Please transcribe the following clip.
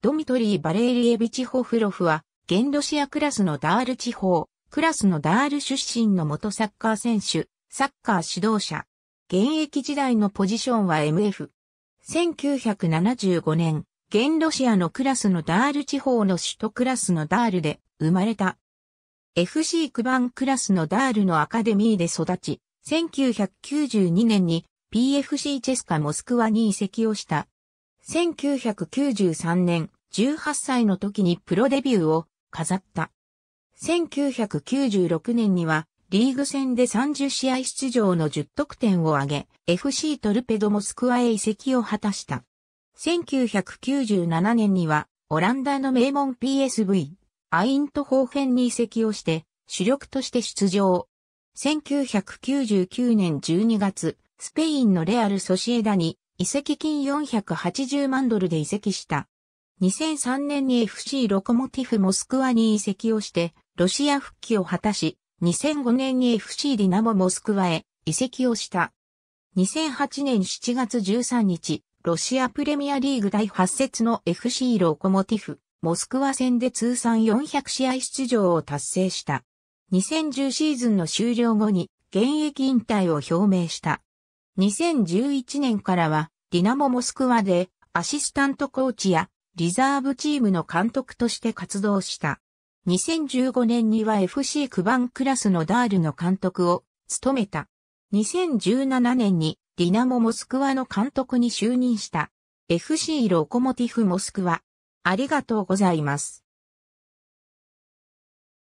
ドミトリー・バレーリエビチホフロフは、現ロシアクラスのダール地方、クラスのダール出身の元サッカー選手、サッカー指導者。現役時代のポジションは MF。1975年、現ロシアのクラスのダール地方の首都クラスのダールで生まれた。FC クバンクラスのダールのアカデミーで育ち、1992年に PFC チェスカモスクワに移籍をした。1993年、18歳の時にプロデビューを飾った。1996年には、リーグ戦で30試合出場の10得点を挙げ、FC トルペドモスクワへ移籍を果たした。1997年には、オランダの名門 PSV、アイントホーフェンに移籍をして、主力として出場。1999年12月、スペインのレアル・ソシエダに移籍金480万ドルで移籍した。2003年に FC ロコモティフモスクワに移籍をして、ロシア復帰を果たし、2005年に FC ディナモモスクワへ移籍をした。2008年7月13日、ロシアプレミアリーグ第8節の FC ロコモティフ、モスクワ戦で通算400試合出場を達成した。2010シーズンの終了後に現役引退を表明した。2011年からは、ディナモモスクワで、アシスタントコーチや、リザーブチームの監督として活動した。2015年には FC クバンクラスのダールの監督を務めた。2017年にディナモモスクワの監督に就任した。FC ロコモティフモスクワ。ありがとうございます。